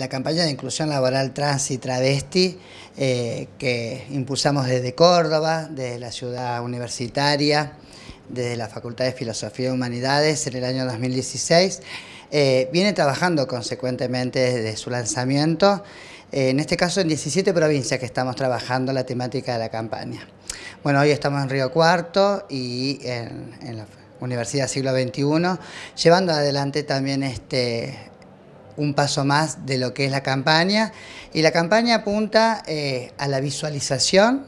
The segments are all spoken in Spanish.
La campaña de inclusión laboral trans y travesti eh, que impulsamos desde Córdoba, desde la ciudad universitaria, desde la Facultad de Filosofía y Humanidades en el año 2016, eh, viene trabajando consecuentemente desde su lanzamiento, eh, en este caso en 17 provincias que estamos trabajando la temática de la campaña. Bueno, hoy estamos en Río Cuarto y en, en la Universidad Siglo XXI, llevando adelante también este, un paso más de lo que es la campaña. Y la campaña apunta eh, a la visualización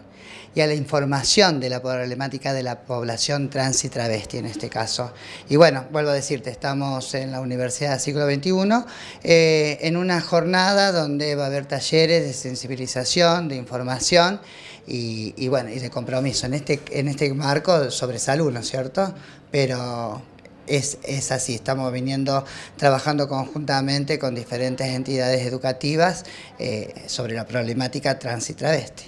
y a la información de la problemática de la población trans y travesti en este caso. Y bueno, vuelvo a decirte, estamos en la Universidad del Siglo XXI, eh, en una jornada donde va a haber talleres de sensibilización, de información y, bueno, y de compromiso en este, en este marco sobre salud, ¿no es cierto? Pero es, así, estamos viniendo trabajando conjuntamente con diferentes entidades educativas eh, sobre la problemática trans y travesti.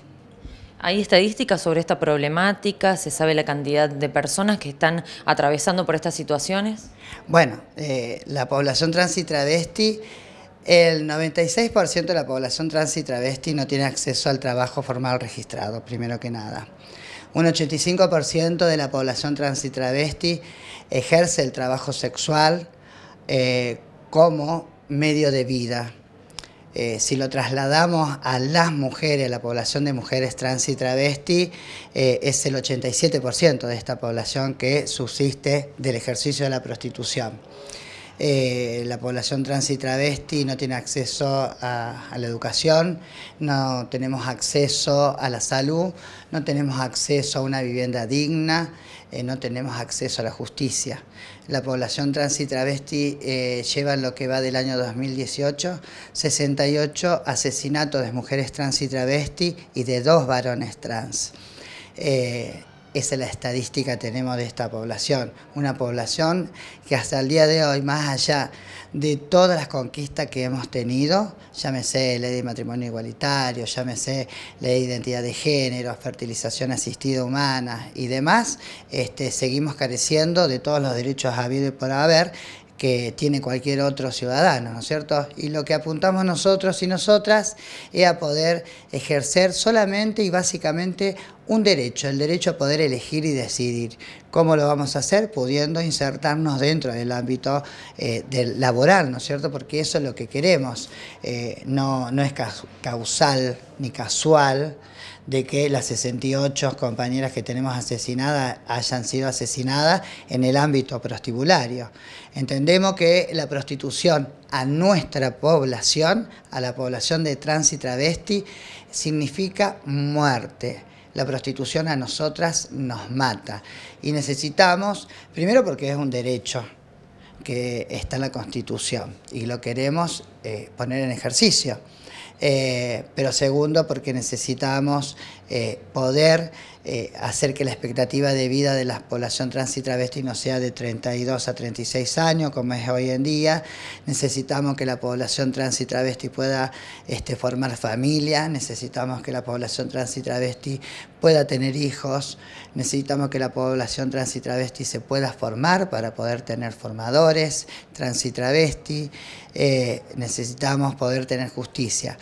¿Hay estadísticas sobre esta problemática? ¿Se sabe la cantidad de personas que están atravesando por estas situaciones? Bueno, eh, la población trans este, y travesti, el 96% de la población trans y travesti no tiene acceso al trabajo formal registrado, primero que nada. Un 85% de la población trans y travesti ejerce el trabajo sexual eh, como medio de vida. Eh, si lo trasladamos a las mujeres, a la población de mujeres trans y travesti, eh, es el 87% de esta población que subsiste del ejercicio de la prostitución. Eh, la población trans y travesti no tiene acceso a, la educación, no tenemos acceso a la salud, no tenemos acceso a una vivienda digna, eh, no tenemos acceso a la justicia. La población trans y travesti eh, lleva lo que va del año 2018 68 asesinatos de mujeres trans y travesti y de dos varones trans. Esa es la estadística que tenemos de esta población. Una población que hasta el día de hoy, más allá de todas las conquistas que hemos tenido, llámese ley de matrimonio igualitario, llámese ley de identidad de género, fertilización asistida humana y demás, este, seguimos careciendo de todos los derechos habidos y por haber que tiene cualquier otro ciudadano, ¿no es cierto? Y lo que apuntamos nosotros y nosotras es a poder ejercer solamente y básicamente un derecho, el derecho a poder elegir y decidir, ¿Cómo lo vamos a hacer? Pudiendo insertarnos dentro del ámbito eh, del laboral, ¿no es cierto? Porque eso es lo que queremos. Eh, no, no es causal ni casual de que las 68 compañeras que tenemos asesinadas hayan sido asesinadas en el ámbito prostibulario. Entendemos que la prostitución a nuestra población, a la población de trans y travesti, significa muerte la prostitución a nosotras nos mata. Y necesitamos, primero porque es un derecho que está en la Constitución y lo queremos eh, poner en ejercicio. Eh, pero segundo porque necesitamos eh, poder eh, hacer que la expectativa de vida de la población trans y travesti no sea de 32 a 36 años, como es hoy en día. Necesitamos que la población trans y travesti pueda este, formar familia, necesitamos que la población trans y travesti pueda tener hijos, necesitamos que la población trans y travesti se pueda formar para poder tener formadores, trans y travesti, eh, necesitamos poder tener justicia.